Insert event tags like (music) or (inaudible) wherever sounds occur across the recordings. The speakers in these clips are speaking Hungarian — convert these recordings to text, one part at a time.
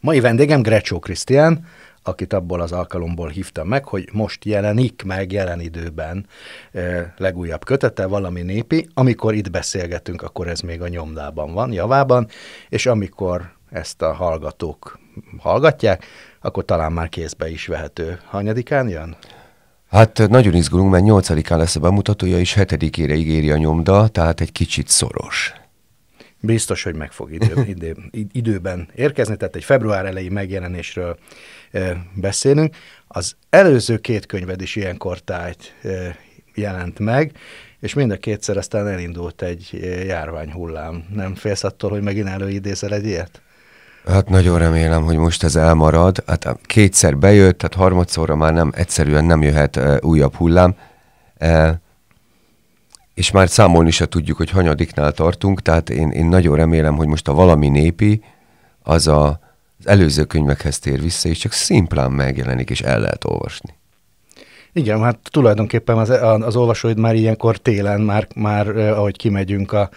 Mai vendégem Grecsó Krisztián, akit abból az alkalomból hívtam meg, hogy most jelenik meg jelen időben e, legújabb kötete, valami népi. Amikor itt beszélgetünk, akkor ez még a nyomdában van, javában, és amikor ezt a hallgatók hallgatják, akkor talán már kézbe is vehető. Hanyadikán jön? Hát eh, nagyon izgulunk, mert 8-án lesz a bemutatója, és 7-ére ígéri a nyomda, tehát egy kicsit szoros biztos, hogy meg fog idő, (laughs) idő, időben érkezni, tehát egy február elejé megjelenésről e, beszélünk. Az előző két könyved is ilyen kortályt e, jelent meg, és mind a kétszer aztán elindult egy járványhullám. Nem félsz attól, hogy megint előidézel egy ilyet? Hát nagyon remélem, hogy most ez elmarad. Hát kétszer bejött, tehát harmadszorra már nem, egyszerűen nem jöhet e, újabb hullám. E, és már számolni se tudjuk, hogy hanyadiknál tartunk, tehát én, én nagyon remélem, hogy most a valami népi az a, az előző könyvekhez tér vissza, és csak szimplán megjelenik, és el lehet olvasni. Igen, hát tulajdonképpen az, az olvasóid már ilyenkor télen, már, már ahogy kimegyünk a,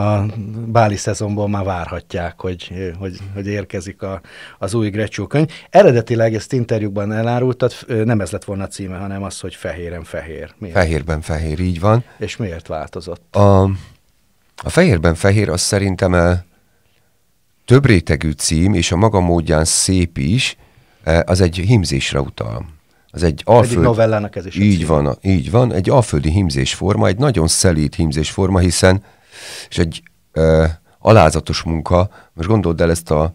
a báli szezonból, már várhatják, hogy, hogy, hogy érkezik a, az új Grecsó könyv. Eredetileg ezt interjúban elárultad, nem ez lett volna a címe, hanem az, hogy Fehéren Fehér. Miért? Fehérben Fehér, így van. És miért változott? A, a Fehérben Fehér az szerintem a több rétegű cím, és a maga módján szép is, az egy himzésre utal. Ez egy alföld... novellának ez is. Így van, a, így van, egy alföldi hímzésforma, egy nagyon szelíd hímzésforma, hiszen és egy ö, alázatos munka, most gondold el ezt a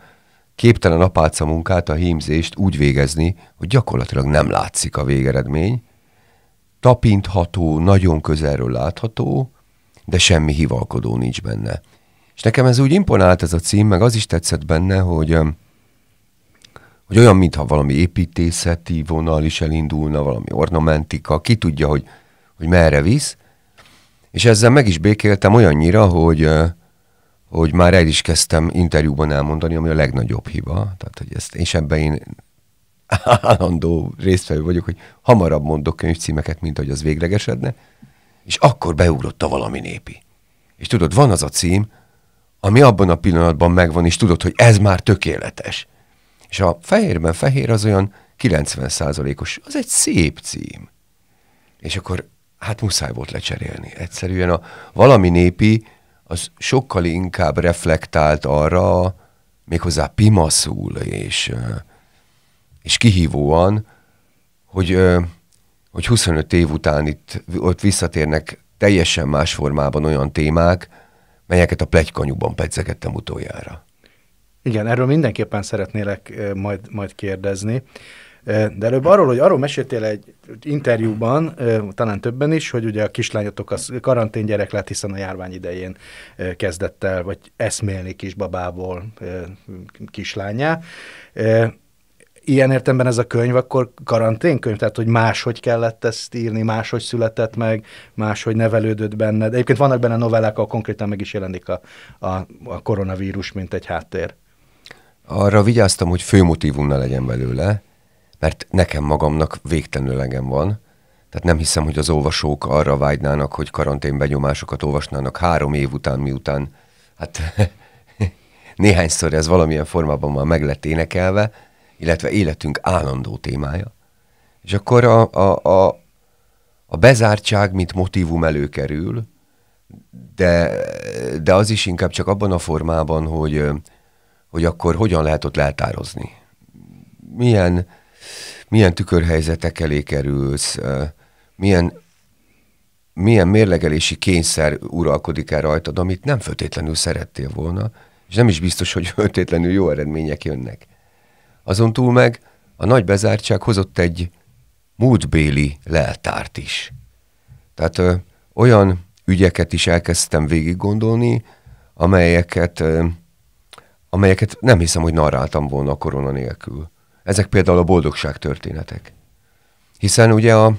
képtelen apáca munkát, a hímzést úgy végezni, hogy gyakorlatilag nem látszik a végeredmény, tapintható, nagyon közelről látható, de semmi hivalkodó nincs benne. És nekem ez úgy imponált ez a cím, meg az is tetszett benne, hogy hogy olyan, mintha valami építészeti vonal is elindulna, valami ornamentika, ki tudja, hogy, hogy merre visz, és ezzel meg is békéltem olyannyira, hogy, hogy már el is kezdtem interjúban elmondani, ami a legnagyobb hiba, tehát hogy ezt, és ebben én állandó résztvevő vagyok, hogy hamarabb mondok könyvcímeket, mint hogy az véglegesedne, és akkor beugrott a valami népi. És tudod, van az a cím, ami abban a pillanatban megvan, és tudod, hogy ez már tökéletes. És a fehérben fehér az olyan 90%-os, az egy szép cím. És akkor hát muszáj volt lecserélni. Egyszerűen a valami népi, az sokkal inkább reflektált arra, méghozzá pimaszul és, és kihívóan, hogy, hogy 25 év után itt ott visszatérnek teljesen más formában olyan témák, melyeket a plegykanyúban pedzegettem utoljára. Igen, erről mindenképpen szeretnélek majd, majd kérdezni. De előbb arról, hogy arról meséltél egy interjúban, talán többen is, hogy ugye a kislányotok az karantén gyerek lett, hiszen a járvány idején kezdett el, vagy eszmélni kisbabából kislányá. Ilyen értemben ez a könyv akkor karanténkönyv, tehát hogy máshogy kellett ezt írni, máshogy született meg, máshogy nevelődött benne. De egyébként vannak benne novellák, ahol konkrétan meg is jelenik a, a, a koronavírus, mint egy háttér arra vigyáztam, hogy főmotívum ne legyen belőle, mert nekem magamnak végtelenül engem van, tehát nem hiszem, hogy az olvasók arra vágynának, hogy karanténbenyomásokat olvasnának három év után, miután hát (laughs) néhányszor ez valamilyen formában már meg lett énekelve, illetve életünk állandó témája. És akkor a, a, a, a bezártság, mint motivum előkerül, de, de az is inkább csak abban a formában, hogy hogy akkor hogyan lehet ott leltározni. Milyen, milyen tükörhelyzetek elé kerülsz, milyen, milyen mérlegelési kényszer uralkodik el rajtad, amit nem föltétlenül szerettél volna, és nem is biztos, hogy (laughs) föltétlenül jó eredmények jönnek. Azon túl meg a nagy bezártság hozott egy múltbéli leltárt is. Tehát ö, olyan ügyeket is elkezdtem végig gondolni, amelyeket ö, amelyeket nem hiszem, hogy narráltam volna a korona nélkül. Ezek például a boldogság történetek. Hiszen ugye a,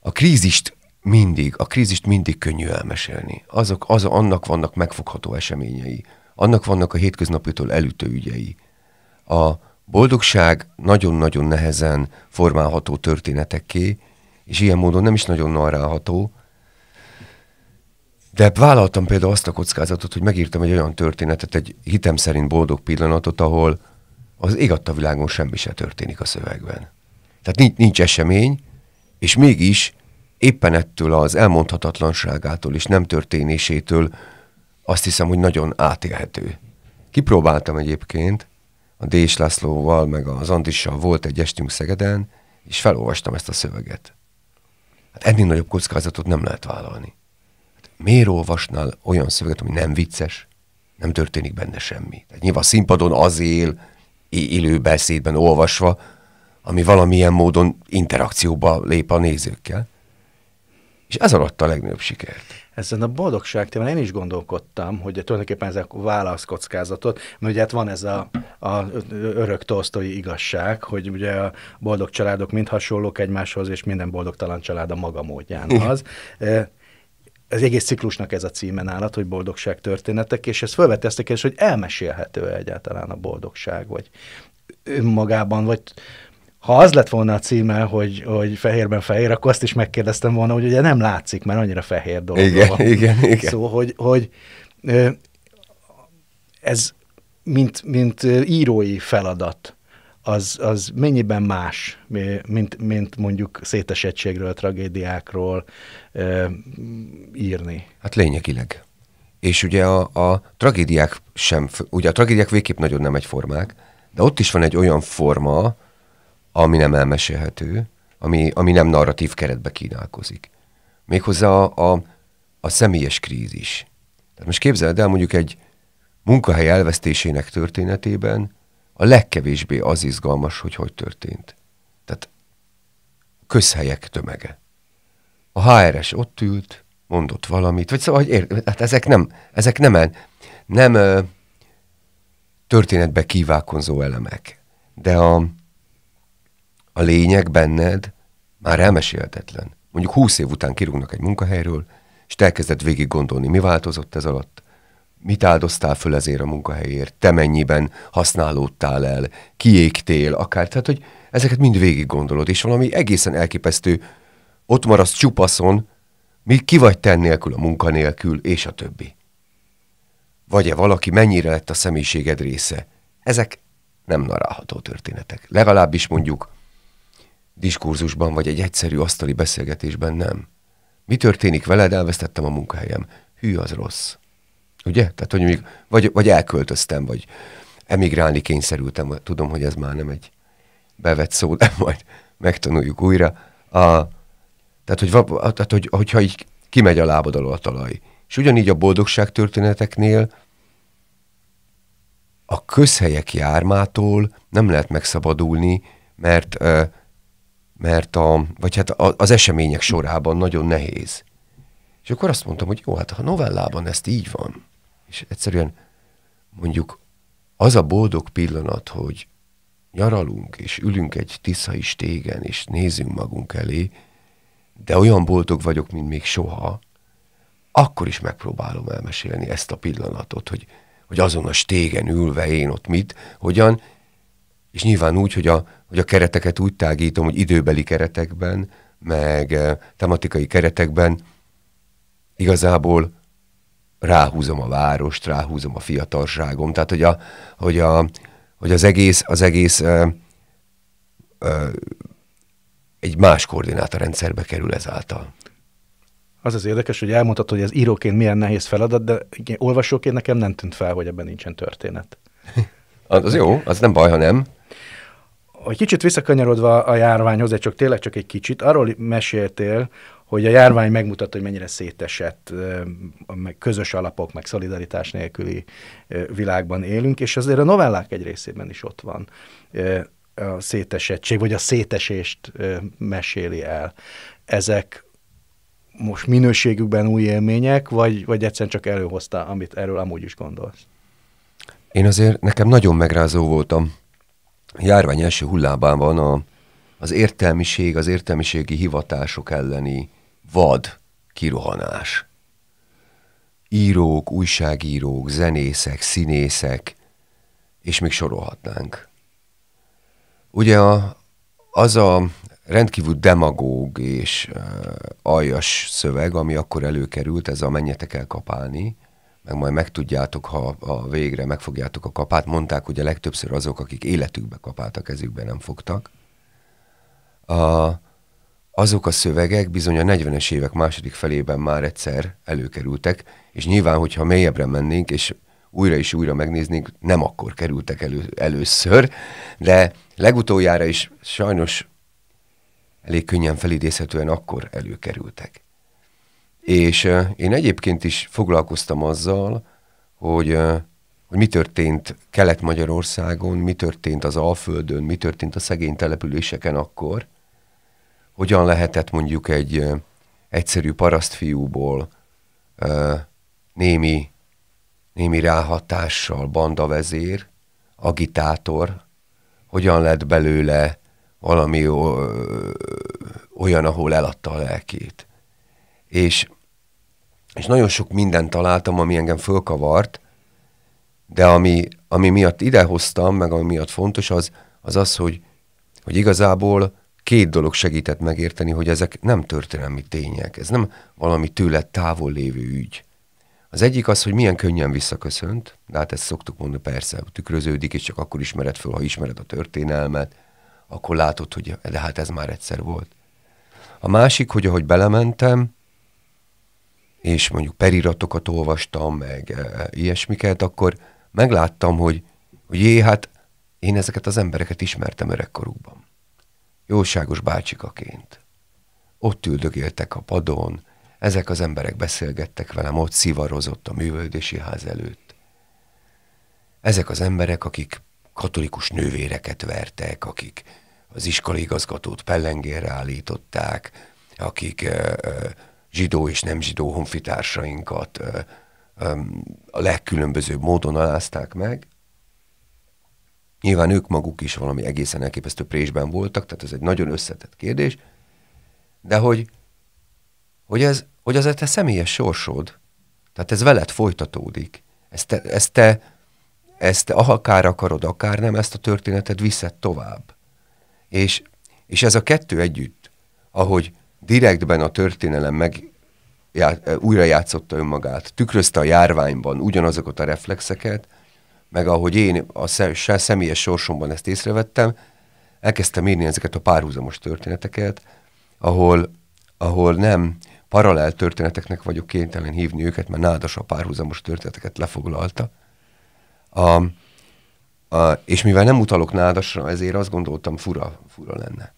a krízist mindig, a krízist mindig könnyű elmesélni. Azok, az, annak vannak megfogható eseményei, annak vannak a hétköznapitól elütő ügyei. A boldogság nagyon-nagyon nehezen formálható történetekké, és ilyen módon nem is nagyon narrálható, de vállaltam például azt a kockázatot, hogy megírtam egy olyan történetet, egy hitem szerint boldog pillanatot, ahol az ég adta világon semmi se történik a szövegben. Tehát nincs, nincs esemény, és mégis éppen ettől az elmondhatatlanságától és nem történésétől azt hiszem, hogy nagyon átélhető. Kipróbáltam egyébként, a Dés Lászlóval, meg az Andissal volt egy estünk Szegeden, és felolvastam ezt a szöveget. Hát ennél nagyobb kockázatot nem lehet vállalni miért olvasnál olyan szöveget, ami nem vicces? Nem történik benne semmi. Tehát nyilván színpadon az él, élő beszédben olvasva, ami valamilyen módon interakcióba lép a nézőkkel. És ez alatt a legnagyobb sikert. Ezen a boldogság témán én is gondolkodtam, hogy tulajdonképpen ez a válasz kockázatot, mert ugye hát van ez a, a örök tolsztói igazság, hogy ugye a boldog családok mind hasonlók egymáshoz, és minden boldogtalan család a maga módján az az egész ciklusnak ez a címen állat, hogy boldogság történetek, és ez felveti ezt a kérdést, hogy elmesélhető -e egyáltalán a boldogság, vagy önmagában, vagy ha az lett volna a címe, hogy, hogy fehérben fehér, akkor azt is megkérdeztem volna, hogy ugye nem látszik, mert annyira fehér dolog. Igen, van. Szóval- igen, igen. Szóval, hogy, hogy ez mint, mint írói feladat, az, az mennyiben más, mint, mint mondjuk szétesettségről, tragédiákról e, írni? Hát lényegileg. És ugye a, a tragédiák sem, ugye a tragédiák végképp nagyon nem egyformák, de ott is van egy olyan forma, ami nem elmesélhető, ami, ami nem narratív keretbe kínálkozik. Méghozzá a, a, a személyes krízis. Tehát most képzeld el mondjuk egy munkahely elvesztésének történetében, a legkevésbé az izgalmas, hogy hogy történt. Tehát közhelyek tömege. A HRS ott ült, mondott valamit, vagy szóval, hogy ér, hát ezek nem, ezek nem, el, nem ö, történetbe kivákonzó elemek, de a, a lényeg benned már elmesélhetetlen. Mondjuk húsz év után kirúgnak egy munkahelyről, és te elkezded végig gondolni, mi változott ez alatt, mit áldoztál föl ezért a munkahelyért, te mennyiben használódtál el, kiégtél, akár, tehát, hogy ezeket mind végig gondolod, és valami egészen elképesztő, ott maradsz csupaszon, mi ki vagy te nélkül, a munkanélkül, és a többi. Vagy-e valaki mennyire lett a személyiséged része? Ezek nem narálható történetek. Legalábbis mondjuk diskurzusban vagy egy egyszerű asztali beszélgetésben nem. Mi történik veled, elvesztettem a munkahelyem. Hű, az rossz. Ugye? Tehát, hogy még, vagy, vagy elköltöztem, vagy emigrálni kényszerültem. Tudom, hogy ez már nem egy bevett szó, de majd megtanuljuk újra. A, tehát, hogy, tehát hogy, hogyha így kimegy a lábad alól a talaj. És ugyanígy a boldogság történeteknél a közhelyek jármától nem lehet megszabadulni, mert, mert a, vagy hát az események sorában nagyon nehéz. És akkor azt mondtam, hogy jó, hát ha novellában ezt így van, és egyszerűen mondjuk az a boldog pillanat, hogy nyaralunk, és ülünk egy tiszai stégen, és nézünk magunk elé, de olyan boldog vagyok, mint még soha, akkor is megpróbálom elmesélni ezt a pillanatot, hogy, hogy azon a stégen ülve én ott mit, hogyan, és nyilván úgy, hogy a, hogy a kereteket úgy tágítom, hogy időbeli keretekben, meg eh, tematikai keretekben igazából ráhúzom a várost, ráhúzom a fiatalságom, tehát hogy, a, hogy, a, hogy az egész, az egész ö, ö, egy más koordinátorrendszerbe kerül ezáltal. Az az érdekes, hogy elmondhatod, hogy ez íróként milyen nehéz feladat, de olvasóként nekem nem tűnt fel, hogy ebben nincsen történet. (laughs) az jó, az nem baj, ha nem. Egy kicsit visszakanyarodva a járványhoz, de csak tényleg csak egy kicsit, arról meséltél, hogy a járvány megmutatta, hogy mennyire szétesett, meg közös alapok, meg szolidaritás nélküli világban élünk, és azért a novellák egy részében is ott van a szétesettség, vagy a szétesést meséli el. Ezek most minőségükben új élmények, vagy, vagy egyszerűen csak előhozta, amit erről amúgy is gondolsz? Én azért nekem nagyon megrázó voltam. A járvány első hullában van a, az értelmiség, az értelmiségi hivatások elleni vad kirohanás. Írók, újságírók, zenészek, színészek, és még sorolhatnánk. Ugye a, az a rendkívül demagóg és uh, aljas szöveg, ami akkor előkerült, ez a menjetek el kapálni, meg majd megtudjátok, ha a végre megfogjátok a kapát, mondták hogy a legtöbbször azok, akik életükbe kapáltak a kezükbe nem fogtak. Uh, azok a szövegek bizony a 40-es évek második felében már egyszer előkerültek, és nyilván, hogyha mélyebbre mennénk, és újra és újra megnéznénk, nem akkor kerültek elő, először, de legutoljára is sajnos elég könnyen felidézhetően akkor előkerültek. És uh, én egyébként is foglalkoztam azzal, hogy, uh, hogy mi történt Kelet-Magyarországon, mi történt az Alföldön, mi történt a szegény településeken akkor, hogyan lehetett mondjuk egy egyszerű parasztfiúból némi, némi ráhatással bandavezér, agitátor, hogyan lett belőle valami olyan, ahol eladta a lelkét. És, és nagyon sok mindent találtam, ami engem fölkavart, de ami, ami miatt idehoztam, meg ami miatt fontos, az az, az hogy, hogy igazából két dolog segített megérteni, hogy ezek nem történelmi tények, ez nem valami tőle távol lévő ügy. Az egyik az, hogy milyen könnyen visszaköszönt, de hát ezt szoktuk mondani, persze, tükröződik, és csak akkor ismered föl, ha ismered a történelmet, akkor látod, hogy de hát ez már egyszer volt. A másik, hogy ahogy belementem, és mondjuk periratokat olvastam, meg e, ilyesmiket, akkor megláttam, hogy, hogy jé, hát én ezeket az embereket ismertem öregkorukban jóságos bácsikaként. Ott üldögéltek a padon, ezek az emberek beszélgettek velem, ott szivarozott a művöldési ház előtt. Ezek az emberek, akik katolikus nővéreket vertek, akik az iskolaigazgatót pellengére állították, akik ö, ö, zsidó és nem zsidó honfitársainkat ö, a legkülönbözőbb módon alázták meg, Nyilván ők maguk is valami egészen elképesztő présben voltak, tehát ez egy nagyon összetett kérdés, de hogy, hogy, ez, hogy az a te személyes sorsod, tehát ez veled folytatódik. Ezt te, ezt te, ezt te akár akarod, akár nem, ezt a történetet viszed tovább. És, és ez a kettő együtt, ahogy direktben a történelem meg já, újra játszotta önmagát, tükrözte a járványban ugyanazokat a reflexeket, meg ahogy én a személyes sorsomban ezt észrevettem, elkezdtem írni ezeket a párhuzamos történeteket, ahol, ahol nem paralel történeteknek vagyok kénytelen hívni őket, mert nádas a párhuzamos történeteket lefoglalta. A, a, és mivel nem utalok nádasra, ezért azt gondoltam, fura, fura lenne.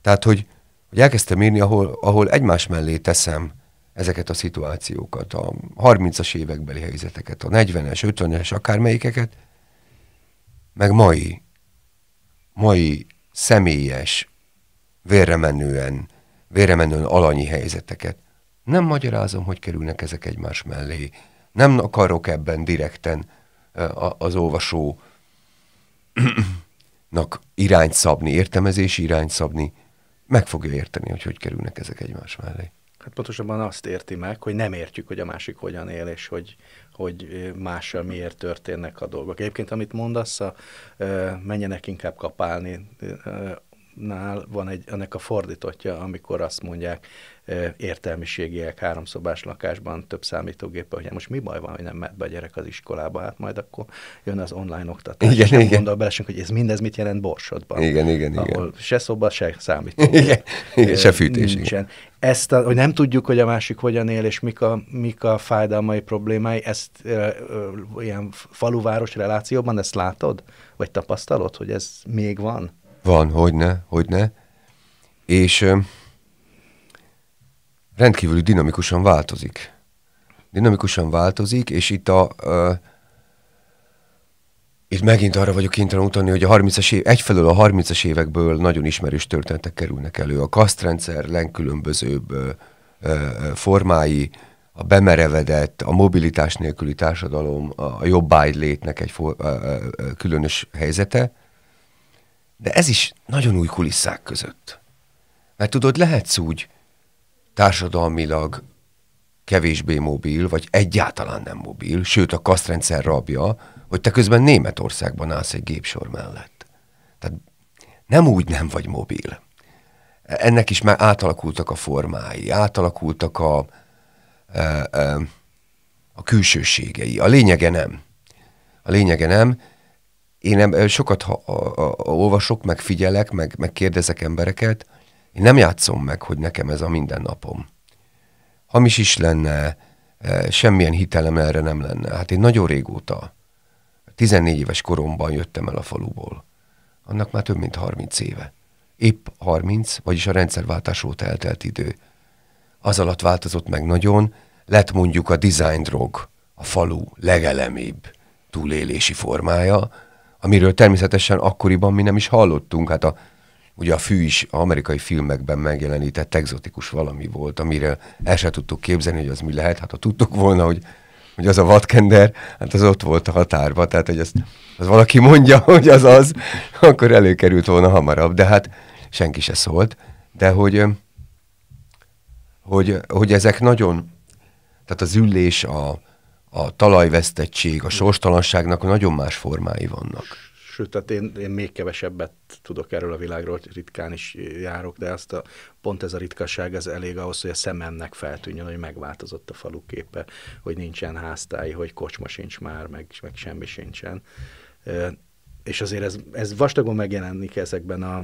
Tehát, hogy, hogy elkezdtem írni, ahol, ahol egymás mellé teszem ezeket a szituációkat, a 30-as évekbeli helyzeteket, a 40-es, 50-es, akármelyikeket, meg mai, mai személyes, véremenően, véremenően alanyi helyzeteket. Nem magyarázom, hogy kerülnek ezek egymás mellé. Nem akarok ebben direkten az olvasónak (clears throat) irányt szabni, értelmezési irányt szabni. Meg fogja érteni, hogy hogy kerülnek ezek egymás mellé. Hát pontosabban azt érti meg, hogy nem értjük, hogy a másik hogyan él, és hogy, hogy mással miért történnek a dolgok. Egyébként, amit mondasz, a, menjenek inkább kapálni, nál van egy, ennek a fordítotja, amikor azt mondják értelmiségiek háromszobás lakásban több számítógépe, hogy hát most mi baj van, hogy nem mehet be a gyerek az iskolába, hát majd akkor jön az online oktatás. Igen, és igen. Gondol belesünk, hogy ez mindez mit jelent Borsodban. Igen, igen, ahol igen. se szoba, se számítógép. Igen, igen, se fűtés. Igen. Ezt, a, hogy nem tudjuk, hogy a másik hogyan él, és mik a, mik a fájdalmai problémái, ezt e, ilyen faluváros relációban ezt látod? Vagy tapasztalod, hogy ez még van? Van, hogy ne. És ö, rendkívül dinamikusan változik. Dinamikusan változik, és itt a... Ö, itt megint arra vagyok kénytelen utalni, hogy a 30-es év, egyfelől a 30 as évekből nagyon ismerős történetek kerülnek elő. A kasztrendszer legkülönbözőbb ö, ö, formái, a bemerevedett, a mobilitás nélküli társadalom, a jobbágy létnek egy for, ö, ö, különös helyzete, de ez is nagyon új kulisszák között. Mert tudod, lehetsz úgy társadalmilag kevésbé mobil, vagy egyáltalán nem mobil, sőt a kasztrendszer rabja, hogy te közben Németországban állsz egy gépsor mellett. Tehát nem úgy nem vagy mobil. Ennek is már átalakultak a formái, átalakultak a, a, e, e, a külsőségei. A lényege nem. A lényege nem, én nem, sokat ha, a, a, olvasok, meg figyelek, meg, meg kérdezek embereket, én nem játszom meg, hogy nekem ez a mindennapom. Hamis is lenne, semmilyen hitelem erre nem lenne. Hát én nagyon régóta, 14 éves koromban jöttem el a faluból. Annak már több mint 30 éve. Épp 30, vagyis a rendszerváltás óta eltelt idő. Az alatt változott meg nagyon, lett mondjuk a design drog, a falu legelemébb túlélési formája, amiről természetesen akkoriban mi nem is hallottunk. Hát a, ugye a fű is a amerikai filmekben megjelenített egzotikus valami volt, amire el sem tudtuk képzelni, hogy az mi lehet. Hát ha tudtuk volna, hogy, hogy az a vatkender, hát az ott volt a határba, tehát hogy ezt, az valaki mondja, (laughs) hogy az az, akkor előkerült volna hamarabb, de hát senki se szólt. De hogy, hogy, hogy ezek nagyon, tehát az ülés, a, a talajvesztettség, a sorstalanságnak nagyon más formái vannak. Sőt, tehát én, én még kevesebbet tudok erről a világról, ritkán is járok, de azt a, pont ez a ritkaság, ez elég ahhoz, hogy a szememnek feltűnjön, hogy megváltozott a falu képe, hogy nincsen háztáj, hogy kocsma sincs már, meg, meg semmi sincsen. És azért ez, ez vastagon megjelenik ezekben a,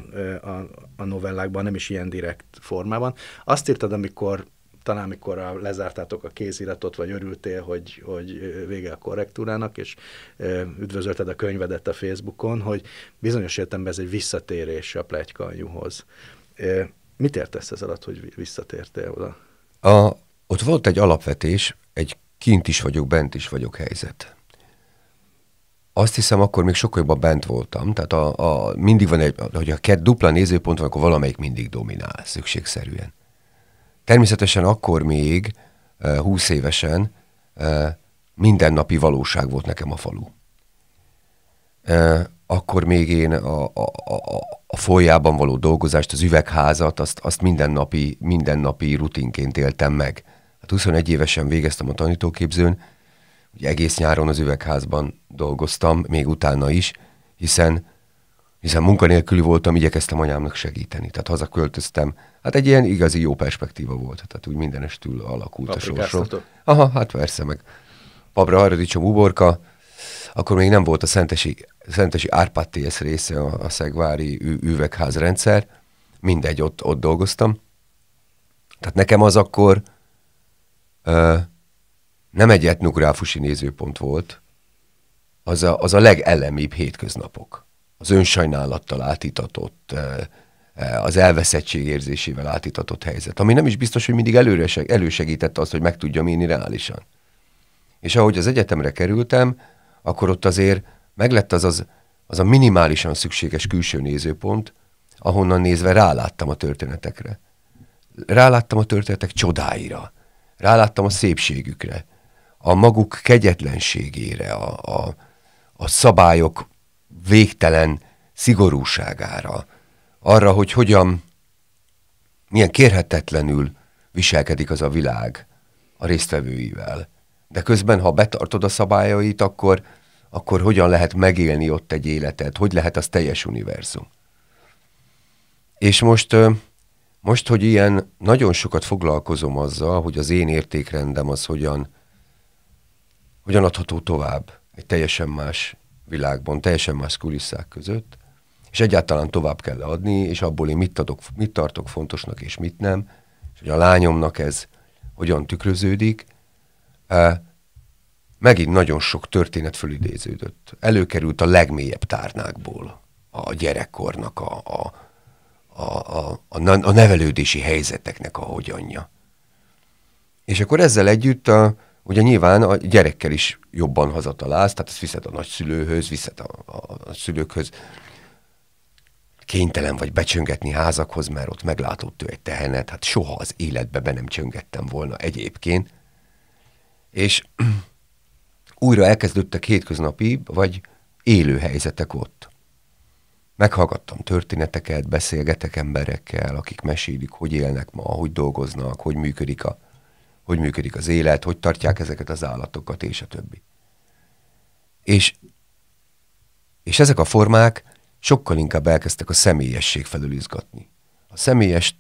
a, a novellákban, nem is ilyen direkt formában. Azt írtad, amikor talán mikor lezártátok a kéziratot, vagy örültél, hogy, hogy vége a korrektúrának, és üdvözölted a könyvedet a Facebookon, hogy bizonyos értelemben ez egy visszatérés a plegykanyúhoz. Mit értesz ez alatt, hogy visszatértél oda? A, ott volt egy alapvetés, egy kint is vagyok, bent is vagyok helyzet. Azt hiszem, akkor még sokkal jobban bent voltam, tehát a, a, mindig van egy, hogyha két dupla nézőpont van, akkor valamelyik mindig dominál, szükségszerűen. Természetesen akkor még, húsz évesen, mindennapi valóság volt nekem a falu. Akkor még én a, a, a, a folyában való dolgozást, az üvegházat, azt, azt mindennapi, mindennapi rutinként éltem meg. Hát 21 évesen végeztem a tanítóképzőn, ugye egész nyáron az üvegházban dolgoztam, még utána is, hiszen hiszen munkanélküli voltam, igyekeztem anyámnak segíteni. Tehát hazaköltöztem. Hát egy ilyen igazi jó perspektíva volt. Tehát úgy mindenestül alakult a sorsom. Aha, hát persze meg. Papra Haradicsom uborka, akkor még nem volt a Szentesi, Szentesi Árpád TSZ része a, a Szegvári üvegházrendszer, mindegy, ott, ott dolgoztam. Tehát nekem az akkor ö, nem egy etnográfusi nézőpont volt, az a, az a legellemibb hétköznapok az önsajnálattal átítatott, eh, eh, az elveszettség érzésével átítatott helyzet, ami nem is biztos, hogy mindig előre elősegítette azt, hogy meg tudjam írni reálisan. És ahogy az egyetemre kerültem, akkor ott azért meglett az, az, az a minimálisan szükséges külső nézőpont, ahonnan nézve ráláttam a történetekre. Ráláttam a történetek csodáira, ráláttam a szépségükre, a maguk kegyetlenségére, a, a, a szabályok végtelen szigorúságára, arra, hogy hogyan, milyen kérhetetlenül viselkedik az a világ a résztvevőivel. De közben, ha betartod a szabályait, akkor, akkor hogyan lehet megélni ott egy életet, hogy lehet az teljes univerzum. És most, most, hogy ilyen nagyon sokat foglalkozom azzal, hogy az én értékrendem az hogyan, hogyan adható tovább egy teljesen más világban, teljesen más kulisszák között, és egyáltalán tovább kell adni, és abból én mit, adok, mit tartok fontosnak, és mit nem, és hogy a lányomnak ez hogyan tükröződik. Megint nagyon sok történet fölidéződött. Előkerült a legmélyebb tárnákból a gyerekkornak, a, a, a, a, a nevelődési helyzeteknek a hogyanja. És akkor ezzel együtt a, ugye nyilván a gyerekkel is jobban hazatalálsz, tehát ezt viszed a nagyszülőhöz, viszed a, a, a szülőkhöz, kénytelen vagy becsöngetni házakhoz, mert ott meglátott ő egy tehenet, hát soha az életbe be nem csöngettem volna egyébként. És (clears throat) újra elkezdődtek hétköznapi, vagy élő helyzetek ott. Meghallgattam történeteket, beszélgetek emberekkel, akik mesélik, hogy élnek ma, hogy dolgoznak, hogy működik a hogy működik az élet, hogy tartják ezeket az állatokat, és a többi. És, és ezek a formák sokkal inkább elkezdtek a személyesség felül izgatni. A személyes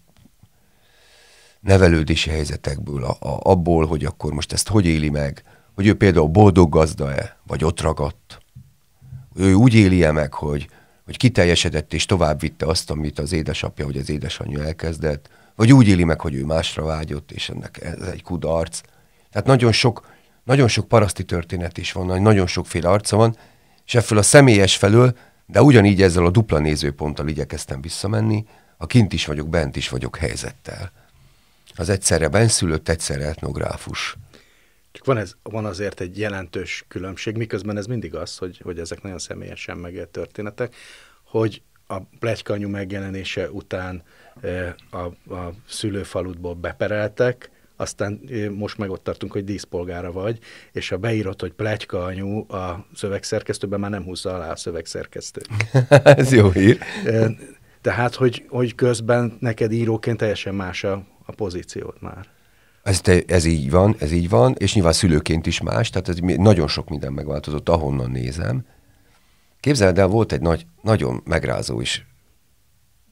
nevelődési helyzetekből, a, a, abból, hogy akkor most ezt hogy éli meg, hogy ő például boldog gazda-e, vagy ott ragadt. Ő úgy éli -e meg, hogy, hogy kiteljesedett és tovább vitte azt, amit az édesapja vagy az édesanyja elkezdett, vagy úgy éli meg, hogy ő másra vágyott, és ennek ez egy kudarc. Tehát nagyon sok, nagyon sok paraszti történet is van, nagyon sokféle arca van, és ebből a személyes felől, de ugyanígy ezzel a dupla nézőponttal igyekeztem visszamenni, a kint is vagyok, bent is vagyok helyzettel. Az egyszerre benszülött, egyszerre etnográfus. Csak van, ez, van azért egy jelentős különbség, miközben ez mindig az, hogy, hogy ezek nagyon személyesen megélt történetek, hogy a plegykanyú megjelenése után a, a szülőfaludból bepereltek, aztán most meg ott tartunk, hogy díszpolgára vagy, és a beírod, hogy plegyka anyu a szövegszerkesztőben már nem húzza alá a szövegszerkesztő. (laughs) Ez jó hír. Tehát, hogy, hogy közben neked íróként teljesen más a, a pozíciót már. Ez, te, ez így van, ez így van, és nyilván szülőként is más, tehát ez nagyon sok minden megváltozott, ahonnan nézem. Képzeld el, volt egy nagy, nagyon megrázó és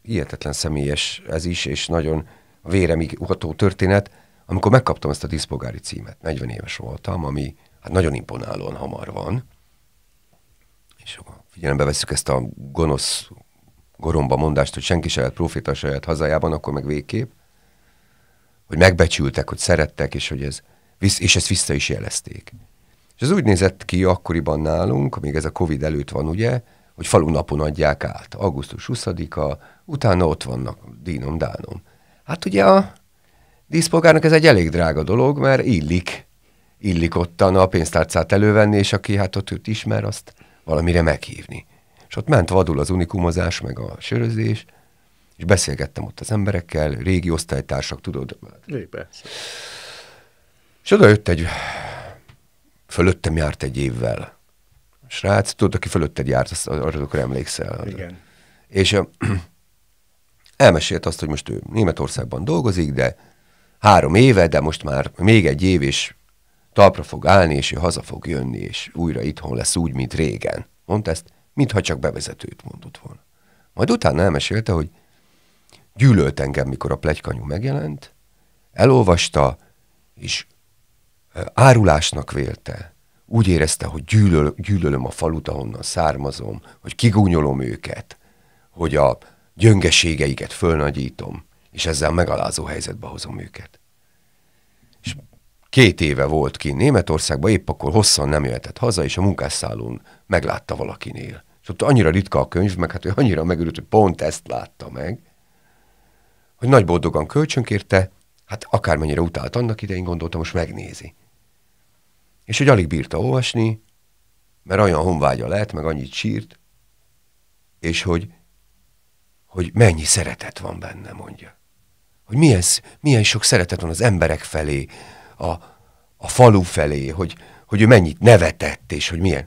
hihetetlen személyes ez is, és nagyon véremig ugató történet, amikor megkaptam ezt a diszpogári címet, 40 éves voltam, ami hát nagyon imponálóan hamar van, és figyelembe veszük ezt a gonosz goromba mondást, hogy senki se lett profita saját hazájában, akkor meg végképp, hogy megbecsültek, hogy szerettek, és hogy ez, és ezt vissza is jelezték. És ez úgy nézett ki akkoriban nálunk, még ez a Covid előtt van, ugye, hogy falunapon adják át, augusztus 20-a, utána ott vannak, dínom, dánom. Hát ugye a díszpolgárnak ez egy elég drága dolog, mert illik, illik ottan a pénztárcát elővenni, és aki hát ott őt ismer, azt valamire meghívni. És ott ment vadul az unikumozás, meg a sörözés, és beszélgettem ott az emberekkel, régi osztálytársak, tudod? É, És oda jött egy, fölöttem járt egy évvel srác, tudod, aki fölötted járt, azt, arra emlékszel. Igen. És a, (clears throat) elmesélt azt, hogy most ő Németországban dolgozik, de három éve, de most már még egy év, és talpra fog állni, és ő haza fog jönni, és újra itthon lesz úgy, mint régen. Mondta ezt, mintha csak bevezetőt mondott volna. Majd utána elmesélte, hogy gyűlölt engem, mikor a plegykanyú megjelent, elolvasta, és árulásnak vélte, úgy érezte, hogy gyűlöl, gyűlölöm a falut, ahonnan származom, hogy kigúnyolom őket, hogy a gyöngeségeiket fölnagyítom, és ezzel megalázó helyzetbe hozom őket. És két éve volt ki Németországban, épp akkor hosszan nem jöhetett haza, és a munkásszállón meglátta valakinél. És ott annyira ritka a könyv, meg hát hogy annyira megörült, hogy pont ezt látta meg, hogy nagy boldogan kölcsönkérte, hát akármennyire utált annak idején, gondoltam, most megnézi és hogy alig bírta olvasni, mert olyan honvágya lett, meg annyit sírt, és hogy, hogy mennyi szeretet van benne, mondja. Hogy milyen, milyen sok szeretet van az emberek felé, a, a falu felé, hogy, hogy ő mennyit nevetett, és hogy milyen.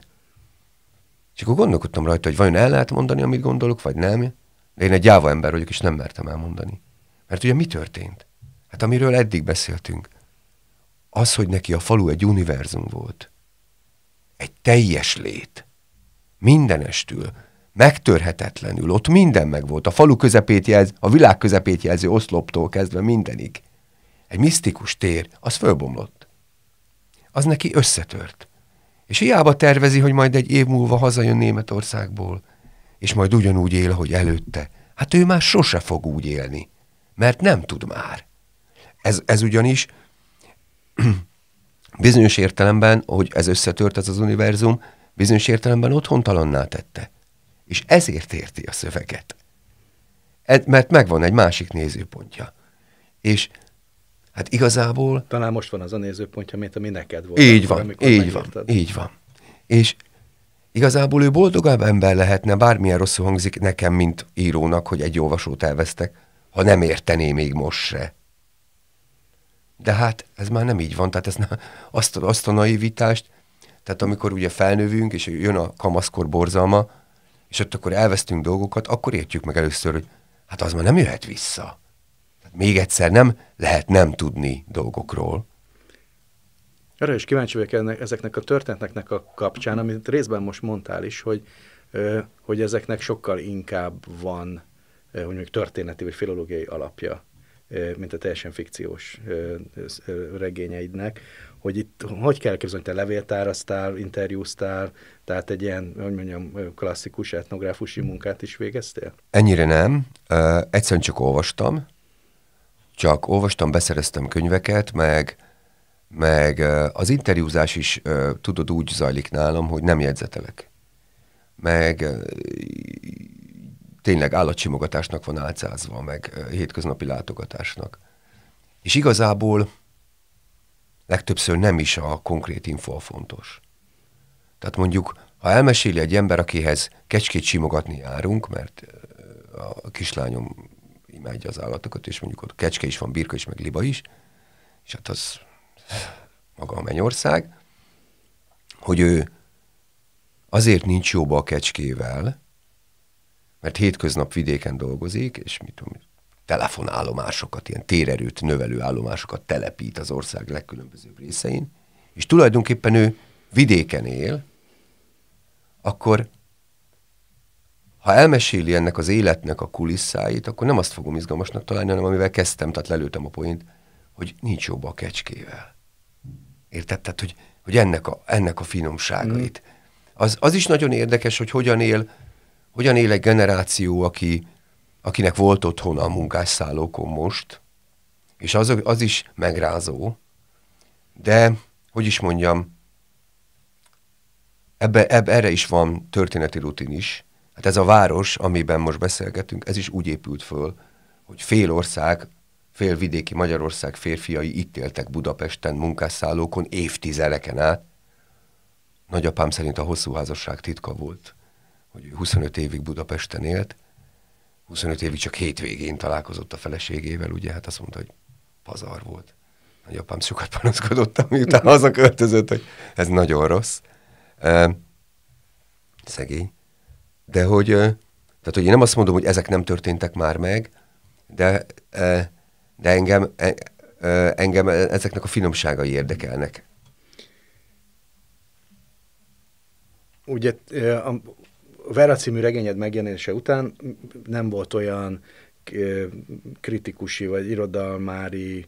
És akkor gondolkodtam rajta, hogy vajon el lehet mondani, amit gondolok, vagy nem. De én egy gyáva ember vagyok, és nem mertem elmondani. Mert ugye mi történt? Hát amiről eddig beszéltünk – az, hogy neki a falu egy univerzum volt. Egy teljes lét. Mindenestül, megtörhetetlenül, ott minden megvolt. A falu közepét jelz, a világ közepét jelző oszloptól kezdve mindenig. Egy misztikus tér, az fölbomlott. Az neki összetört. És hiába tervezi, hogy majd egy év múlva hazajön Németországból, és majd ugyanúgy él, ahogy előtte. Hát ő már sose fog úgy élni, mert nem tud már. Ez, ez ugyanis (clears throat) bizonyos értelemben, hogy ez összetört ez az univerzum, bizonyos értelemben otthontalanná tette. És ezért érti a szöveget. Ed, mert megvan egy másik nézőpontja. És hát igazából... Talán most van az a nézőpontja, mint ami neked volt. Így van, amikor így van, így van. És igazából ő boldogabb ember lehetne, bármilyen rosszul hangzik nekem, mint írónak, hogy egy olvasót elvesztek, ha nem értené még most se de hát ez már nem így van, tehát ez nem, azt, azt a naivitást, tehát amikor ugye felnövünk, és jön a kamaszkor borzalma, és ott akkor elvesztünk dolgokat, akkor értjük meg először, hogy hát az már nem jöhet vissza. Tehát még egyszer nem lehet nem tudni dolgokról. Erre is kíváncsi vagyok ennek, ezeknek a történeteknek a kapcsán, amit részben most mondtál is, hogy, hogy ezeknek sokkal inkább van mondjuk történeti vagy filológiai alapja mint a teljesen fikciós regényeidnek, hogy itt hogy kell képzelni, te levéltárasztál, interjúztál, tehát egy ilyen, hogy mondjam, klasszikus etnográfusi munkát is végeztél? Ennyire nem. egyszerűen csak olvastam, csak olvastam, beszereztem könyveket, meg, meg az interjúzás is, tudod, úgy zajlik nálam, hogy nem jegyzetelek. Meg tényleg állatsimogatásnak van álcázva, meg hétköznapi látogatásnak. És igazából legtöbbször nem is a konkrét info a fontos. Tehát mondjuk, ha elmeséli egy ember, akihez kecskét simogatni járunk, mert a kislányom imádja az állatokat, és mondjuk ott kecske is van, birka is, meg liba is, és hát az maga a mennyország, hogy ő azért nincs jóba a kecskével, mert hétköznap vidéken dolgozik, és mit tudom, telefonállomásokat, ilyen térerőt növelő állomásokat telepít az ország legkülönbözőbb részein, és tulajdonképpen ő vidéken él, akkor ha elmeséli ennek az életnek a kulisszáit, akkor nem azt fogom izgalmasnak találni, hanem amivel kezdtem, tehát lelőttem a point, hogy nincs jobb a kecskével. Érted? Tehát, hogy, hogy ennek, a, ennek a finomságait. Mm. Az, az is nagyon érdekes, hogy hogyan él hogyan él egy generáció, aki, akinek volt otthon a munkásszállókon most, és az, az is megrázó, de, hogy is mondjam, ebbe, ebbe, erre is van történeti rutin is. Hát ez a város, amiben most beszélgetünk, ez is úgy épült föl, hogy fél ország, fél vidéki Magyarország férfiai itt éltek Budapesten munkásszállókon évtizedeken át. Nagyapám szerint a hosszú házasság titka volt hogy ő 25 évig Budapesten élt, 25 évig csak hétvégén találkozott a feleségével, ugye, hát azt mondta, hogy pazar volt. Nagyapám sokat panaszkodott, miután haza költözött, hogy ez nagyon rossz. szegény. De hogy, tehát hogy én nem azt mondom, hogy ezek nem történtek már meg, de, de engem, e, engem ezeknek a finomságai érdekelnek. Ugye Vera című regényed megjelenése után nem volt olyan kritikusi vagy irodalmári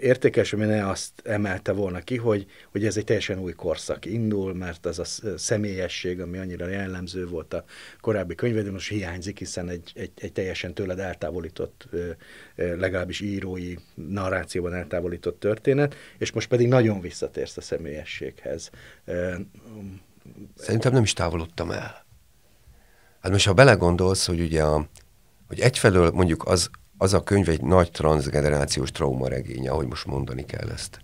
értékes, ami ne azt emelte volna ki, hogy, hogy ez egy teljesen új korszak indul, mert az a személyesség, ami annyira jellemző volt a korábbi könyvedben, most hiányzik, hiszen egy, egy, egy teljesen tőled eltávolított, legalábbis írói narrációban eltávolított történet, és most pedig nagyon visszatérsz a személyességhez. Szerintem nem is távolodtam el. Hát most, ha belegondolsz, hogy ugye a, hogy egyfelől mondjuk az, az a könyv egy nagy transgenerációs regénye, ahogy most mondani kell ezt,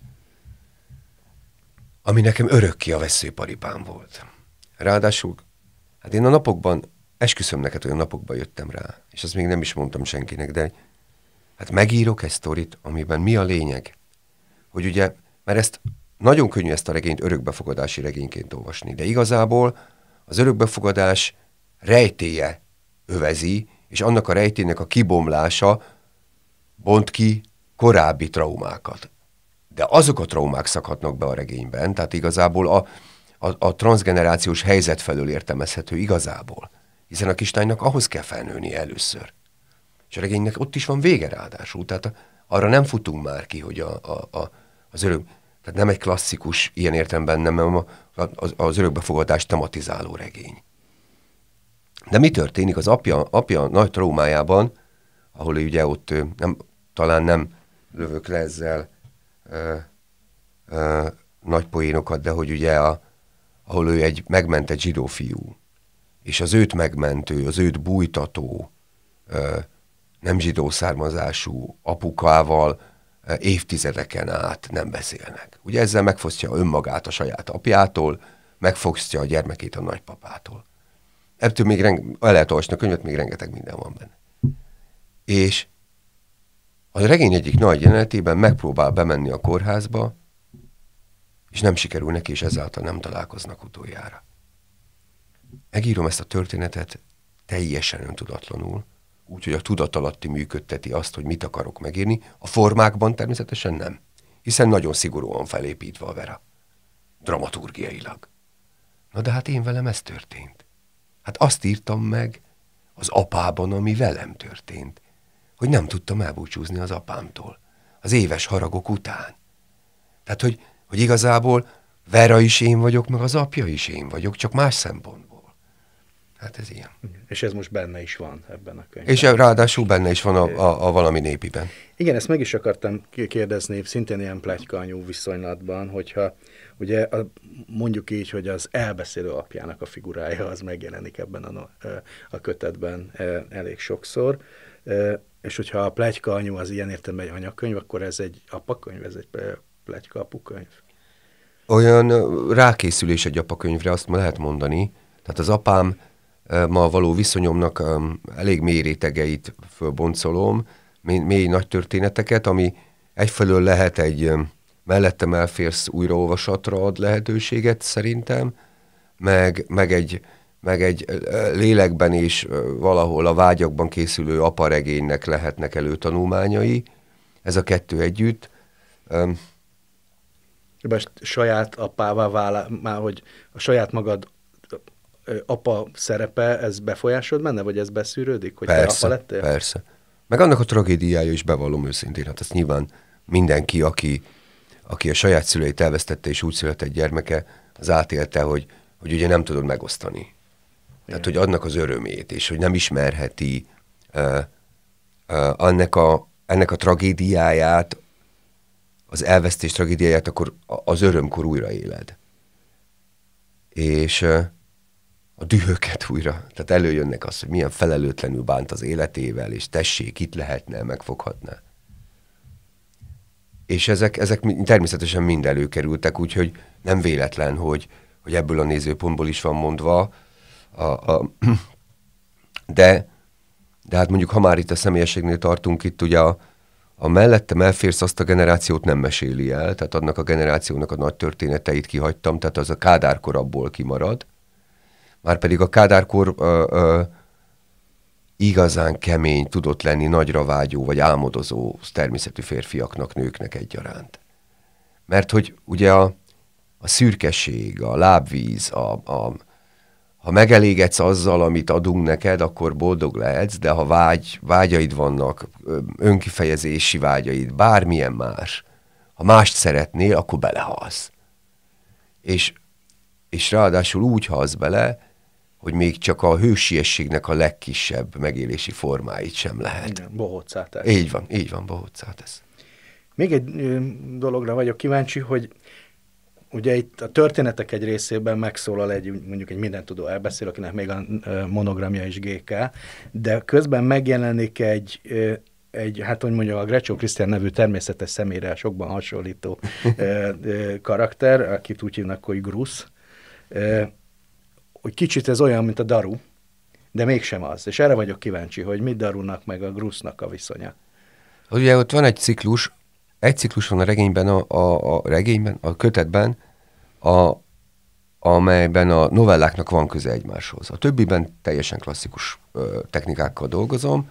ami nekem örökké a veszőparipám volt. Ráadásul, hát én a napokban, esküszöm neked, olyan napokban jöttem rá, és azt még nem is mondtam senkinek, de hát megírok egy sztorit, amiben mi a lényeg, hogy ugye, mert ezt nagyon könnyű ezt a regényt örökbefogadási regényként olvasni, de igazából az örökbefogadás rejtéje övezi, és annak a rejtének a kibomlása bont ki korábbi traumákat. De azok a traumák szakadnak be a regényben, tehát igazából a, a, a transgenerációs helyzet felől értelmezhető igazából. Hiszen a kislánynak ahhoz kell felnőni először. És a regénynek ott is van vége ráadásul, tehát arra nem futunk már ki, hogy a, a, a, az örök, tehát nem egy klasszikus, ilyen értemben nem, nem az, az örökbefogadás tematizáló regény. De mi történik az apja, apja nagy traumájában, ahol ő ugye ott nem, talán nem lövök le ezzel ö, ö, nagy poénokat, de hogy ugye a, ahol ő egy megmentett zsidó fiú, és az őt megmentő, az őt bújtató, ö, nem zsidó származású apukával ö, évtizedeken át nem beszélnek. Ugye ezzel megfosztja önmagát a saját apjától, megfosztja a gyermekét a nagypapától ebből még renge, el lehet olvasni a könyvet, még rengeteg minden van benne. És a regény egyik nagy jelenetében megpróbál bemenni a kórházba, és nem sikerül neki, és ezáltal nem találkoznak utoljára. Megírom ezt a történetet teljesen öntudatlanul, úgyhogy a tudatalatti működteti azt, hogy mit akarok megírni, a formákban természetesen nem, hiszen nagyon szigorúan felépítve a vera, dramaturgiailag. Na de hát én velem ez történt. Hát azt írtam meg az apában, ami velem történt, hogy nem tudtam elbúcsúzni az apámtól, az éves haragok után. Tehát, hogy, hogy igazából Vera is én vagyok, meg az apja is én vagyok, csak más szempontból. Hát ez ilyen. És ez most benne is van ebben a könyvben. És ráadásul benne is van a, a, a valami népiben. Igen, ezt meg is akartam kérdezni, szintén ilyen plegykanyú viszonylatban, hogyha Ugye a, mondjuk így, hogy az elbeszélő apjának a figurája az megjelenik ebben a, a kötetben elég sokszor, és hogyha a plegyka anyu az ilyen értelme egy anyakönyv, akkor ez egy apakönyv, ez egy plegyka apukönyv? Olyan rákészülés egy apakönyvre, azt ma lehet mondani. Tehát az apám ma való viszonyomnak elég mély rétegeit fölboncolom, mély, mély nagy történeteket, ami egyfelől lehet egy mellettem elférsz újraolvasatra ad lehetőséget szerintem, meg, meg egy, meg egy lélekben és valahol a vágyakban készülő aparegénynek lehetnek előtanulmányai. Ez a kettő együtt. Most saját apává vála, már hogy a saját magad apa szerepe, ez befolyásod benne, vagy ez beszűrődik, hogy persze, te apa lettél? Persze, Meg annak a tragédiája is bevallom őszintén, hát ezt nyilván mindenki, aki, aki a saját szüleit elvesztette, és úgy született gyermeke, az átélte, hogy, hogy ugye nem tudod megosztani. Igen. Tehát, hogy adnak az örömét, és hogy nem ismerheti uh, uh, annak a, ennek a tragédiáját, az elvesztés tragédiáját, akkor az örömkor éled. És uh, a dühöket újra. Tehát előjönnek az, hogy milyen felelőtlenül bánt az életével, és tessék, itt lehetne, megfoghatná és ezek, ezek természetesen mind előkerültek, úgyhogy nem véletlen, hogy, hogy ebből a nézőpontból is van mondva. A, a, de, de hát mondjuk, ha már itt a személyeségnél tartunk, itt ugye a, a mellettem elférsz azt a generációt nem meséli el, tehát annak a generációnak a nagy történeteit kihagytam, tehát az a kádárkor abból kimarad. Márpedig a kádárkor ö, ö, igazán kemény tudott lenni nagyra vágyó vagy álmodozó természetű férfiaknak, nőknek egyaránt. Mert hogy ugye a, a szürkeség, a lábvíz, a, a, ha megelégedsz azzal, amit adunk neked, akkor boldog lehetsz, de ha vágy, vágyaid vannak, önkifejezési vágyaid, bármilyen más, ha mást szeretnél, akkor belehalsz. És, és ráadásul úgy halsz bele, hogy még csak a hősiességnek a legkisebb megélési formáit sem lehet. Igen, tesz. Így van, így van, bohócá tesz. Még egy dologra vagyok kíváncsi, hogy ugye itt a történetek egy részében megszólal egy mondjuk egy mindentudó elbeszél, akinek még a monogramja is GK, de közben megjelenik egy egy, hát hogy mondjam, a Grecsó Krisztián nevű természetes személyre sokban hasonlító karakter, akit úgy hívnak, hogy Grusz, hogy kicsit ez olyan, mint a daru, de mégsem az. És erre vagyok kíváncsi, hogy mit darunak meg a grusznak a viszonya. Ugye ott van egy ciklus, egy ciklus van a regényben, a, a, a regényben, a kötetben, a, amelyben a novelláknak van köze egymáshoz. A többiben teljesen klasszikus ö, technikákkal dolgozom,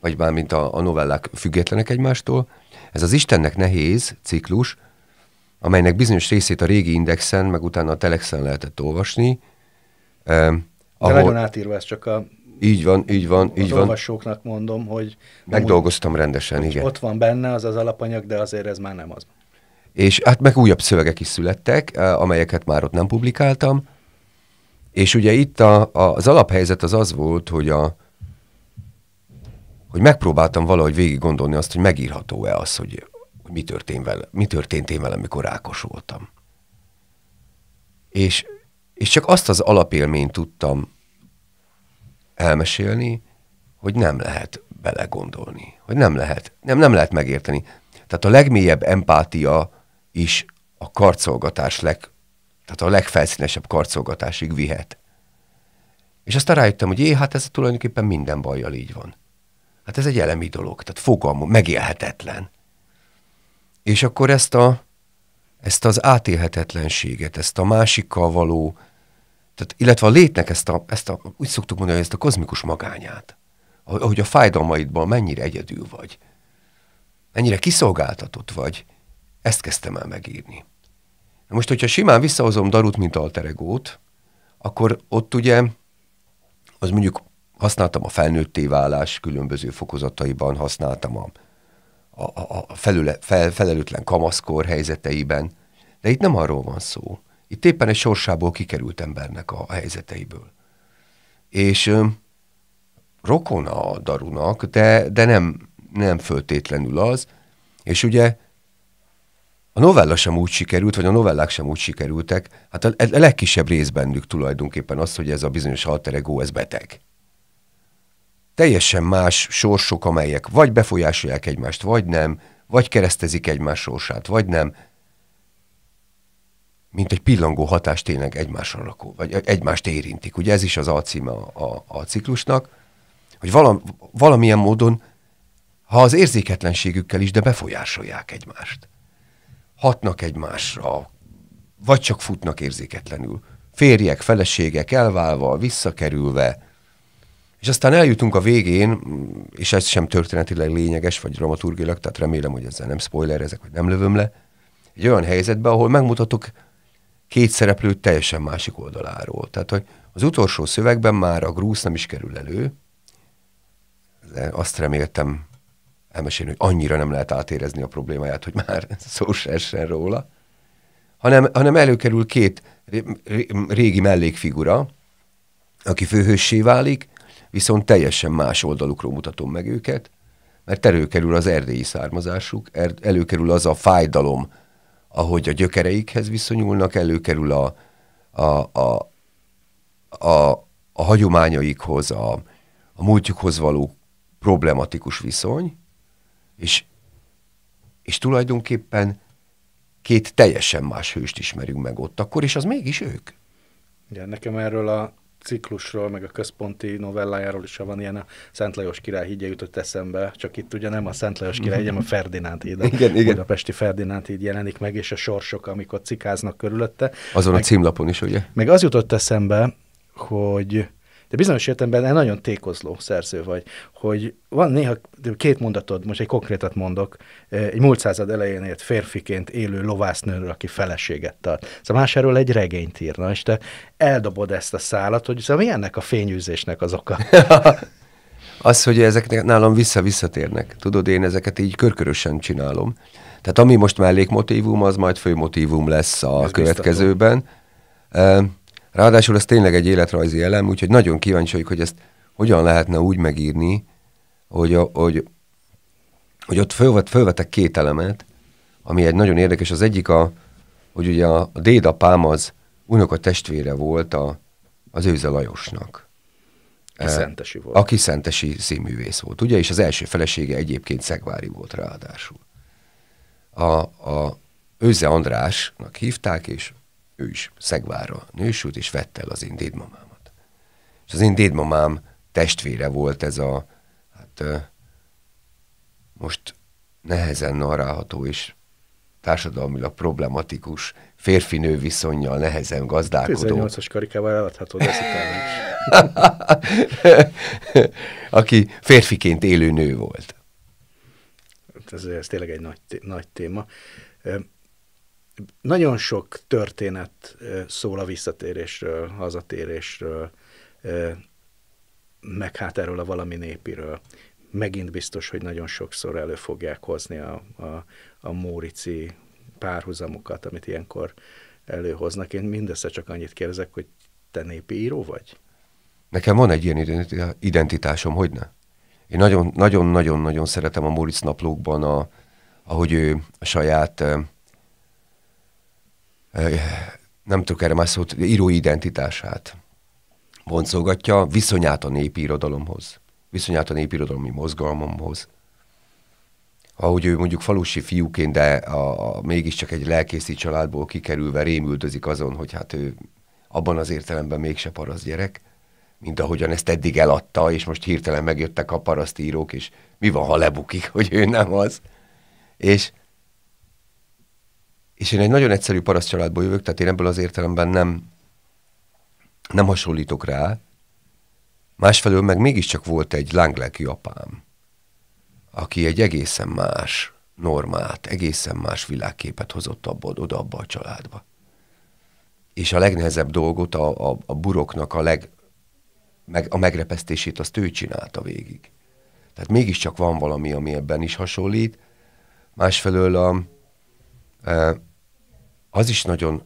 vagy bármint a, a novellák függetlenek egymástól. Ez az Istennek nehéz ciklus, amelynek bizonyos részét a régi indexen, meg utána a telexen lehetett olvasni, Eh, ahol... De nagyon átírva ez csak a így van, így van, így van. olvasóknak mondom, hogy... Megdolgoztam amúgy, rendesen, igen. Ott van benne az az alapanyag, de azért ez már nem az. És hát meg újabb szövegek is születtek, eh, amelyeket már ott nem publikáltam. És ugye itt a, a, az alaphelyzet az az volt, hogy a hogy megpróbáltam valahogy végig gondolni azt, hogy megírható-e az, hogy, hogy mi, történt vele, mi történt én velem, mikor rákos voltam. És és csak azt az alapélményt tudtam elmesélni, hogy nem lehet belegondolni, hogy nem lehet, nem, nem lehet megérteni. Tehát a legmélyebb empátia is a karcolgatás leg, tehát a legfelszínesebb karcolgatásig vihet. És aztán rájöttem, hogy jé, hát ez tulajdonképpen minden bajjal így van. Hát ez egy elemi dolog, tehát fogalmú, megélhetetlen. És akkor ezt a, ezt az átélhetetlenséget, ezt a másikkal való tehát, illetve a létnek ezt a, ezt a, úgy szoktuk mondani, ezt a kozmikus magányát. Ahogy a fájdalmaidban mennyire egyedül vagy, mennyire kiszolgáltatott vagy, ezt kezdtem el megírni. most, hogyha simán visszahozom Darut, mint alteregót, akkor ott ugye, az mondjuk használtam a felnőtté válás különböző fokozataiban, használtam a, a, a felüle, fel, felelőtlen kamaszkor helyzeteiben, de itt nem arról van szó. Itt éppen egy sorsából kikerült embernek a helyzeteiből. És ö, rokona a darunak, de, de nem, nem föltétlenül az, és ugye a novella sem úgy sikerült, vagy a novellák sem úgy sikerültek, hát a, a legkisebb rész bennük tulajdonképpen az, hogy ez a bizonyos alter ego, ez beteg. Teljesen más sorsok, amelyek vagy befolyásolják egymást, vagy nem, vagy keresztezik egymás sorsát, vagy nem, mint egy pillangó hatás tényleg egymásra rakó, vagy egymást érintik. Ugye ez is az alcíme a, a, a ciklusnak, hogy valam, valamilyen módon, ha az érzéketlenségükkel is, de befolyásolják egymást. Hatnak egymásra, vagy csak futnak érzéketlenül. Férjek, feleségek elválva, visszakerülve, és aztán eljutunk a végén, és ez sem történetileg lényeges, vagy dramaturgilag, tehát remélem, hogy ezzel nem spoilerezek, hogy nem lövöm le, egy olyan helyzetbe, ahol megmutatok két szereplő teljesen másik oldaláról. Tehát, hogy az utolsó szövegben már a grúz nem is kerül elő, azt reméltem elmesélni, hogy annyira nem lehet átérezni a problémáját, hogy már (laughs) szó se essen róla, hanem, hanem előkerül két régi mellékfigura, aki főhőssé válik, viszont teljesen más oldalukról mutatom meg őket, mert előkerül az erdélyi származásuk, er, előkerül az a fájdalom, ahogy a gyökereikhez viszonyulnak, előkerül a, a, a, a, a hagyományaikhoz, a, a múltjukhoz való problematikus viszony, és, és tulajdonképpen két teljesen más hőst ismerünk meg ott akkor, és az mégis ők. Igen, nekem erről a ciklusról, meg a központi novellájáról is, ha van ilyen a Szent Lajos király hídje jutott eszembe, csak itt ugye nem a Szent Lajos király, hanem a Ferdinánd híd. A (laughs) igen, igen. Budapesti Ferdinánd híd jelenik meg, és a sorsok, amikor cikáznak körülötte. Azon meg, a címlapon is, ugye? Meg az jutott eszembe, hogy de bizonyos értelemben nagyon tékozló szerző vagy, hogy van néha két mondatod, most egy konkrétat mondok, eh, egy múlt század elején élt férfiként élő lovásznőről, aki feleséget tart. Szóval más erről egy regényt írna, és te eldobod ezt a szálat, hogy szóval mi ennek a fényűzésnek az oka? (laughs) az, hogy ezek nálam vissza-visszatérnek. Tudod, én ezeket így körkörösen csinálom. Tehát ami most mellékmotívum, az majd főmotívum lesz a Ez következőben. Biztató. Ráadásul ez tényleg egy életrajzi elem, úgyhogy nagyon kíváncsi vagyok, hogy ezt hogyan lehetne úgy megírni, hogy, a, hogy, hogy ott fölvet, fölvetek két elemet, ami egy nagyon érdekes. Az egyik, a, hogy ugye a, a dédapám az unoka testvére volt a, az Őze Lajosnak. A e, Szentesi volt. Aki Szentesi színművész volt, ugye, és az első felesége egyébként Szegvári volt ráadásul. A, a Őze Andrásnak hívták, és ő is Szegvára nősült, és vette el az én dédmamámat. És az én dédmamám testvére volt ez a, hát most nehezen narálható és társadalmilag problematikus férfinő viszonyjal nehezen gazdálkodó. 18-as karikával eladhatod ezt (laughs) Aki férfiként élő nő volt. Hát ez, ez tényleg egy nagy, nagy téma nagyon sok történet szól a visszatérésről, hazatérésről, meg hát erről a valami népiről. Megint biztos, hogy nagyon sokszor elő fogják hozni a, a, a Mórici párhuzamokat, amit ilyenkor előhoznak. Én mindössze csak annyit kérdezek, hogy te népi író vagy? Nekem van egy ilyen identitásom, hogy ne? Én nagyon-nagyon-nagyon szeretem a Móricz naplókban, a, ahogy ő a saját nem tudok erre más szót, írói identitását vonzogatja, viszonyát a népi irodalomhoz, viszonyát a népi irodalmi mozgalmomhoz. Ahogy ő mondjuk falusi fiúként, de a, a, mégiscsak egy lelkészi családból kikerülve rémüldözik azon, hogy hát ő abban az értelemben mégse paraszt gyerek, mint ahogyan ezt eddig eladta, és most hirtelen megjöttek a parasztírók, és mi van, ha lebukik, hogy ő nem az. És és én egy nagyon egyszerű paraszt családból jövök, tehát én ebből az értelemben nem, nem hasonlítok rá. Másfelől meg mégiscsak volt egy lánglelkű apám, aki egy egészen más normát, egészen más világképet hozott abba, oda abba a családba. És a legnehezebb dolgot, a, a, a buroknak a, leg, meg, a megrepesztését azt ő csinálta végig. Tehát mégiscsak van valami, ami ebben is hasonlít. Másfelől a, az is nagyon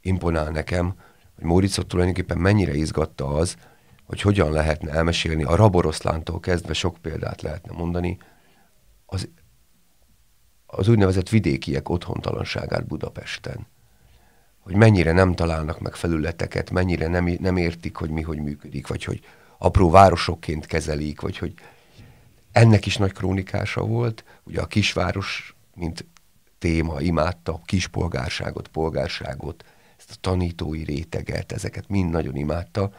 imponál nekem, hogy Móricot tulajdonképpen mennyire izgatta az, hogy hogyan lehetne elmesélni, a raboroszlántól kezdve sok példát lehetne mondani, az, az úgynevezett vidékiek otthontalanságát Budapesten. Hogy mennyire nem találnak meg felületeket, mennyire nem, nem értik, hogy mi hogy működik, vagy hogy apró városokként kezelik, vagy hogy ennek is nagy krónikása volt, ugye a kisváros, mint téma, imádta a kispolgárságot, polgárságot, ezt a tanítói réteget, ezeket mind nagyon imádta,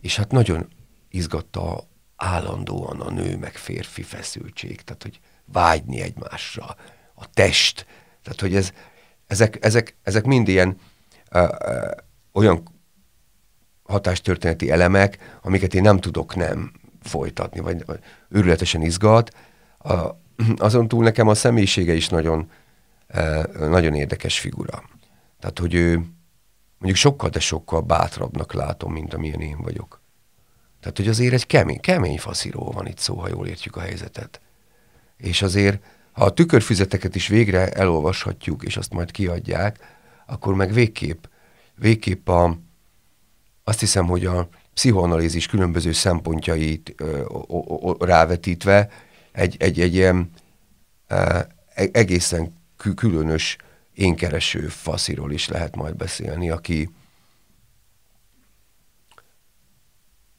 és hát nagyon izgatta állandóan a nő meg férfi feszültség, tehát hogy vágyni egymásra, a test, tehát hogy ez, ezek, ezek, ezek mind ilyen ö, ö, olyan hatástörténeti elemek, amiket én nem tudok nem folytatni, vagy, vagy őrületesen izgat. A, (clears throat) azon túl nekem a személyisége is nagyon E, nagyon érdekes figura. Tehát, hogy ő mondjuk sokkal, de sokkal bátrabbnak látom, mint amilyen én vagyok. Tehát, hogy azért egy kemény, kemény fasziró van itt szó, ha jól értjük a helyzetet. És azért, ha a tükörfüzeteket is végre elolvashatjuk, és azt majd kiadják, akkor meg végképp, végképp a, azt hiszem, hogy a pszichoanalízis különböző szempontjait ö, ö, ö, rávetítve egy, egy, egy ilyen ö, e, e, egészen különös énkereső fasziról is lehet majd beszélni, aki,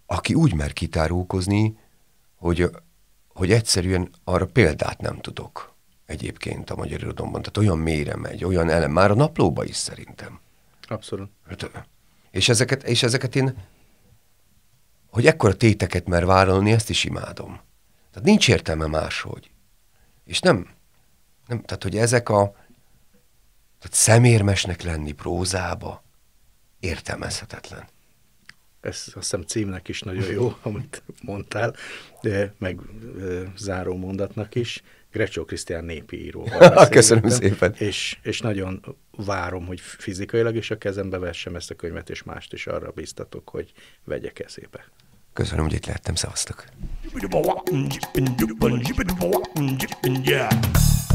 aki úgy mer kitárulkozni, hogy, hogy egyszerűen arra példát nem tudok egyébként a magyar irodalomban. Tehát olyan mélyre megy, olyan elem, már a naplóba is szerintem. Abszolút. Hát, és ezeket, és ezeket én, hogy ekkora téteket mer vállalni, ezt is imádom. Tehát nincs értelme máshogy. És nem, nem, tehát hogy ezek a tehát szemérmesnek lenni prózába értelmezhetetlen. Ez azt hiszem címnek is nagyon jó, (laughs) amit mondtál, de meg záró mondatnak is. Grecsó Krisztián népi író. (laughs) Köszönöm szépen. És, és nagyon várom, hogy fizikailag is a kezembe vessem ezt a könyvet, és mást is arra biztatok, hogy vegye kezébe. Köszönöm, hogy itt lehettem, szavaztok.